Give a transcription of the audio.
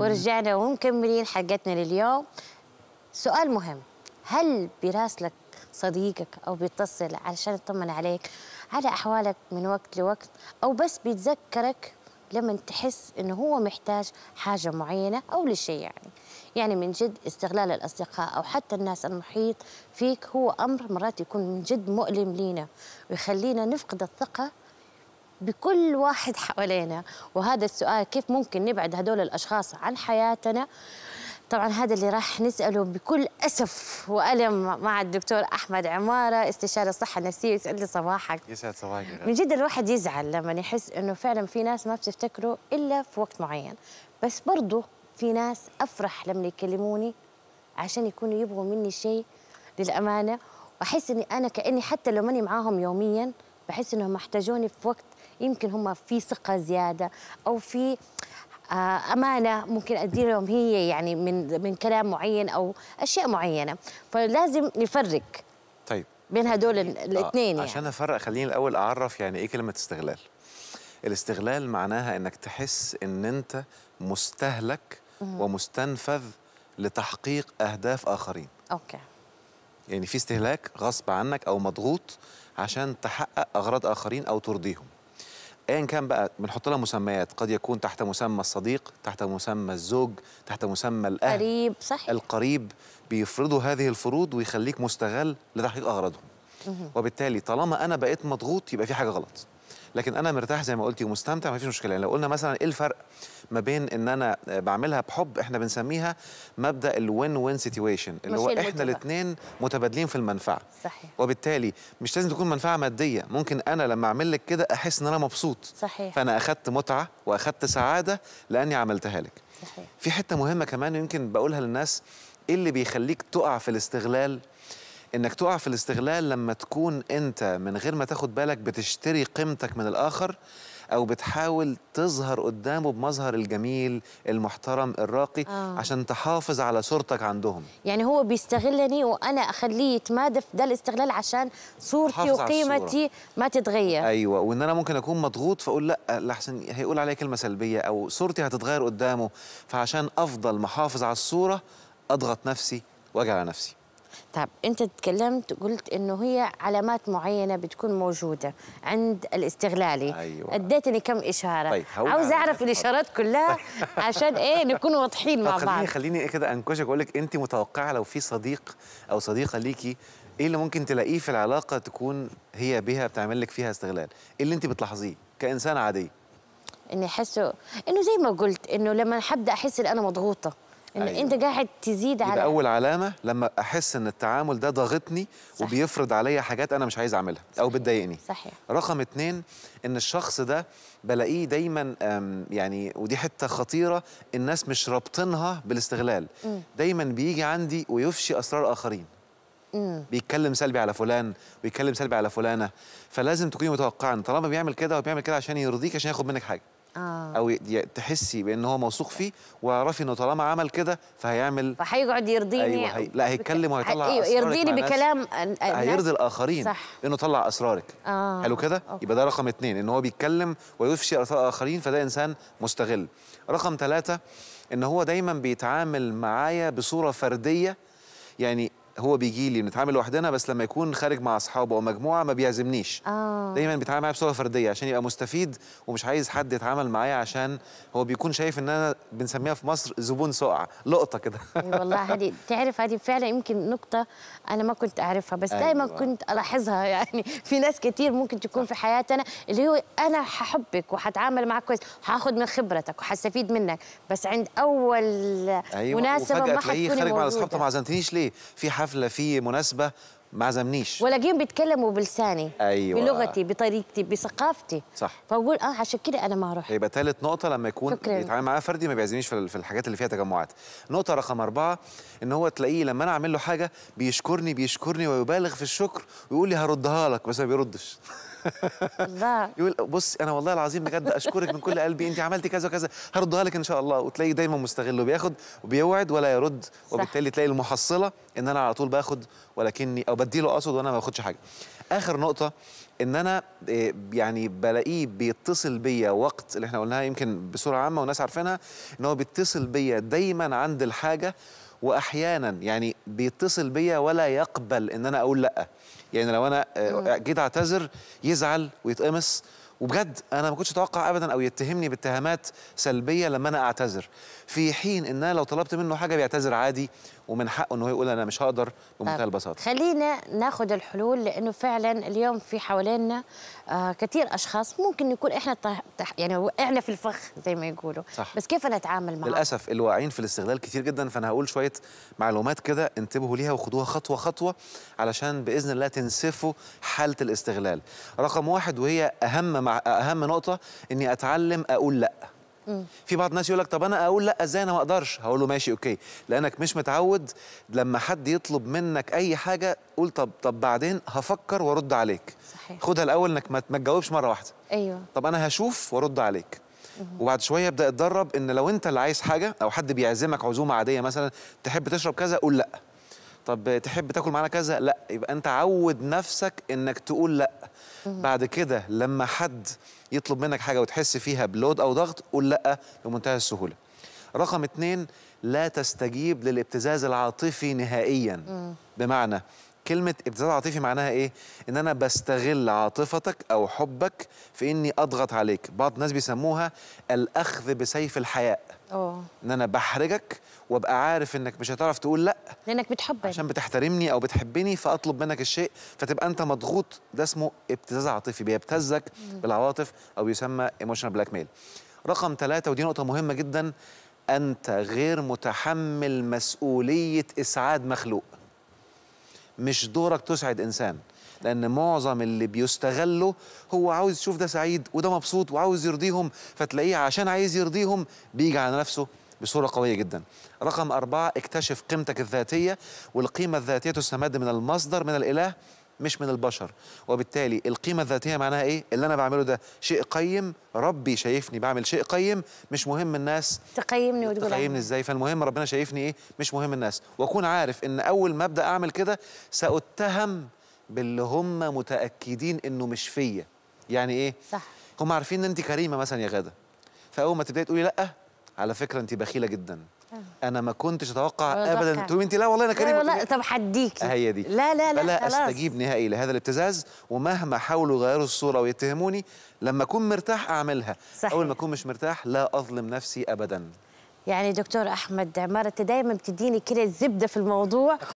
ورجعنا ومكملين حلقتنا لليوم سؤال مهم هل براسلك صديقك او بيتصل علشان يطمن عليك على احوالك من وقت لوقت او بس بيتذكرك لما تحس انه هو محتاج حاجه معينه او لشيء يعني يعني من جد استغلال الاصدقاء او حتى الناس المحيط فيك هو امر مرات يكون من جد مؤلم لينا ويخلينا نفقد الثقه بكل واحد حوالينا وهذا السؤال كيف ممكن نبعد هدول الأشخاص عن حياتنا طبعا هذا اللي راح نسأله بكل أسف وألم مع الدكتور أحمد عمارة استشاري الصحة النفسية يسعد لي صباحك يسعد صباحك من جد الواحد يزعل لما يحس إنه فعلا في ناس ما بتفتكره إلا في وقت معين بس برضه في ناس أفرح لما يكلموني عشان يكونوا يبغوا مني شيء للأمانة وأحس إني أنا كأني حتى لو ماني معاهم يوميا بحس إنهم محتاجوني في وقت يمكن هم في ثقه زياده او في آه، امانه ممكن ادي لهم هي يعني من من كلام معين او اشياء معينه فلازم نفرق طيب بين هدول آه، الاثنين يعني. عشان افرق خليني الاول اعرف يعني ايه كلمه استغلال الاستغلال معناها انك تحس ان انت مستهلك ومستنفذ لتحقيق اهداف اخرين اوكي يعني في استهلاك غصب عنك او مضغوط عشان تحقق اغراض اخرين او ترضيهم ايا كان بقى بنحط لها مسميات قد يكون تحت مسمى الصديق تحت مسمى الزوج تحت مسمى الاهل قريب صحيح القريب بيفرضوا هذه الفروض ويخليك مستغل لتحقيق اغراضهم وبالتالي طالما انا بقيت مضغوط يبقى في حاجه غلط لكن انا مرتاح زي ما قلتي ومستمتع ما فيش مشكله يعني لو قلنا مثلا ايه الفرق ما بين ان انا بعملها بحب احنا بنسميها مبدا الوين وين سيتويشن اللي هو احنا الاثنين متبادلين في المنفعه صحيح وبالتالي مش لازم تكون منفعه ماديه ممكن انا لما اعمل لك كده احس ان انا مبسوط صحيح فانا اخذت متعه واخذت سعاده لاني عملتها لك صحيح في حته مهمه كمان يمكن بقولها للناس ايه اللي بيخليك تقع في الاستغلال انك تقع في الاستغلال لما تكون انت من غير ما تاخد بالك بتشتري قيمتك من الاخر او بتحاول تظهر قدامه بمظهر الجميل المحترم الراقي آه. عشان تحافظ على صورتك عندهم يعني هو بيستغلني وانا اخليه يتمادى في ده الاستغلال عشان صورتي وقيمتي ما تتغير ايوه وان انا ممكن اكون مضغوط فاقول لا لحسن هيقول عليا كلمه سلبيه او صورتي هتتغير قدامه فعشان افضل محافظ على الصوره اضغط نفسي واجي على نفسي طب انت تكلمت قلت انه هي علامات معينه بتكون موجوده عند الاستغلالي ايوه اديتني كم اشاره طيب عاوزه اعرف الاشارات كلها عشان ايه نكون واضحين مع بعض خليني خليني إيه كده انكشك اقول لك انت متوقعه لو في صديق او صديقه ليكي ايه اللي ممكن تلاقيه في العلاقه تكون هي بها بتعمل لك فيها استغلال ايه اللي انت بتلاحظيه كانسان عاديه اني احسه انه زي ما قلت انه لما حبدا احس ان انا مضغوطه ان أيوة. انت قاعد تزيد على يبقى اول علامه لما احس ان التعامل ده ضاغطني وبيفرض عليا حاجات انا مش عايز اعملها صحيح. او بتضايقني صحيح رقم اتنين ان الشخص ده بلاقيه دايما يعني ودي حته خطيره الناس مش رابطينها بالاستغلال م. دايما بيجي عندي ويفشي اسرار اخرين مم. بيتكلم سلبي على فلان ويتكلم سلبي على فلانه فلازم تكوني متوقعه طالما بيعمل كده وبيعمل كده عشان يرضيك عشان ياخد منك حاجه آه. او تحسي بان هو موثوق فيه واعرفي انه طالما عمل كده فهيعمل فهيقعد يرضيني أيوة هي... لا هيتكلم وهيطلع أيوة يرضيني بكلام الناس. هيرضي الاخرين صح. انه طلع اسرارك آه. حلو كده يبقى ده رقم اثنين ان هو بيتكلم ويفشي اثار الاخرين فده انسان مستغل رقم ثلاثة ان هو دايما بيتعامل معايا بصوره فرديه يعني هو بيجي لي بنتعامل لوحدنا بس لما يكون خارج مع اصحابه او مجموعه ما بيعزمنيش آه. دايما بيتعامل معايا بصوره فرديه عشان يبقى مستفيد ومش عايز حد يتعامل معايا عشان هو بيكون شايف ان انا بنسميها في مصر زبون سقع لقطه كده أيوة والله هذه تعرف هذه فعلا يمكن نقطه انا ما كنت اعرفها بس أيوة. دايما كنت الاحظها يعني في ناس كتير ممكن تكون في حياتنا اللي هو انا هحبك وهتعامل معاك كويس هاخد من خبرتك وهستفيد منك بس عند اول أيوة. مناسبه ما هتكون خارج مع اصحابك ما عزمتنيش ليه في حفله في مناسبه ما عزمنيش جيم بيتكلموا بلساني ايوه بلغتي بطريقتي بثقافتي صح فاقول اه عشان كده انا ما اروح يبقى ثالث نقطه لما يكون بيتعامل معاه فردي ما بيعزمنيش في الحاجات اللي فيها تجمعات نقطه رقم أربعة ان هو تلاقيه لما انا اعمل له حاجه بيشكرني بيشكرني ويبالغ في الشكر ويقول لي هردها لك بس ما بيردش الله يقول بص انا والله العظيم بجد اشكرك من كل قلبي انت عملتي كذا وكذا هردها لك ان شاء الله وتلاقي دايما مستغل وبياخد وبيوعد ولا يرد وبالتالي تلاقي المحصله ان انا على طول باخد ولكني او بديله اقصد وانا ما باخدش حاجه اخر نقطه ان انا آه، يعني بلاقيه بيتصل بيا وقت اللي احنا قلناها يمكن بصوره عامه والناس عارفينها ان هو بيتصل بيا دايما عند الحاجه واحيانا يعني بيتصل بيا ولا يقبل ان انا اقول لا يعني لو انا آه، جيت اعتذر يزعل ويتقمص وبجد انا ما كنتش اتوقع ابدا او يتهمني باتهامات سلبيه لما انا اعتذر في حين ان انا لو طلبت منه حاجه بيعتذر عادي ومن حقه ان هو يقول انا مش هقدر بمنتهى طيب، البساطه خلينا ناخد الحلول لانه فعلا اليوم في حوالينا آه كثير اشخاص ممكن يكون احنا طح يعني وقعنا في الفخ زي ما يقولوا صح. بس كيف انا اتعامل معه للاسف الواعين في الاستغلال كثير جدا فانا هقول شويه معلومات كده انتبهوا ليها وخدوها خطوه خطوه علشان باذن الله تنسفوا حاله الاستغلال رقم واحد وهي اهم مع اهم نقطه اني اتعلم اقول لا في بعض الناس يقول لك طب انا اقول لا ازاي انا ما اقدرش هقول له ماشي اوكي لانك مش متعود لما حد يطلب منك اي حاجه قول طب طب بعدين هفكر وارد عليك صحيح. خدها الاول انك ما تجاوبش مره واحده ايوه طب انا هشوف وارد عليك وبعد شويه ابدا اتدرب ان لو انت اللي عايز حاجه او حد بيعزمك عزومه عاديه مثلا تحب تشرب كذا قول لا طب تحب تاكل معانا كذا لا يبقى انت عود نفسك انك تقول لا بعد كده لما حد يطلب منك حاجه وتحس فيها بلود او ضغط قول لا بمنتهى السهوله رقم اتنين لا تستجيب للابتزاز العاطفي نهائيا بمعنى كلمه ابتزاز عاطفي معناها ايه ان انا بستغل عاطفتك او حبك في اني اضغط عليك بعض الناس بيسموها الاخذ بسيف الحياء اه ان انا بحرجك وابقى عارف انك مش هتعرف تقول لا لانك بتحبني عشان بتحترمني او بتحبني فاطلب منك الشيء فتبقى انت مضغوط ده اسمه ابتزاز عاطفي بيبتزك بالعواطف او يسمى ايموشنال بلاك ميل رقم ثلاثة ودي نقطة مهمة جدا أنت غير متحمل مسؤولية إسعاد مخلوق مش دورك تسعد انسان لان معظم اللي بيستغله هو عاوز يشوف ده سعيد وده مبسوط وعاوز يرضيهم فتلاقيه عشان عايز يرضيهم بيجي على نفسه بصوره قويه جدا. رقم اربعه اكتشف قيمتك الذاتيه والقيمه الذاتيه تستمد من المصدر من الاله مش من البشر وبالتالي القيمة الذاتية معناها إيه؟ اللي أنا بعمله ده شيء قيم ربي شايفني بعمل شيء قيم مش مهم الناس تقيمني وتقول تقيمني إزاي فالمهم ربنا شايفني إيه؟ مش مهم الناس وأكون عارف إن أول ما أبدأ أعمل كده سأتهم باللي هم متأكدين إنه مش فيا يعني إيه؟ صح هم عارفين إن أنت كريمة مثلا يا غادة فأول ما تبدأي تقولي لأ على فكرة أنت بخيلة جدا آه. انا ما كنتش اتوقع ابدا تقول انت لا والله انا كريم لا, لا لا طب حديكي آه، هي دي لا لا لا فلا استجيب نهائي لهذا الابتزاز ومهما حاولوا يغيروا الصوره ويتهموني لما اكون مرتاح اعملها صحيح. اول ما اكون مش مرتاح لا اظلم نفسي ابدا يعني دكتور احمد عماره دايما بتديني كده الزبده في الموضوع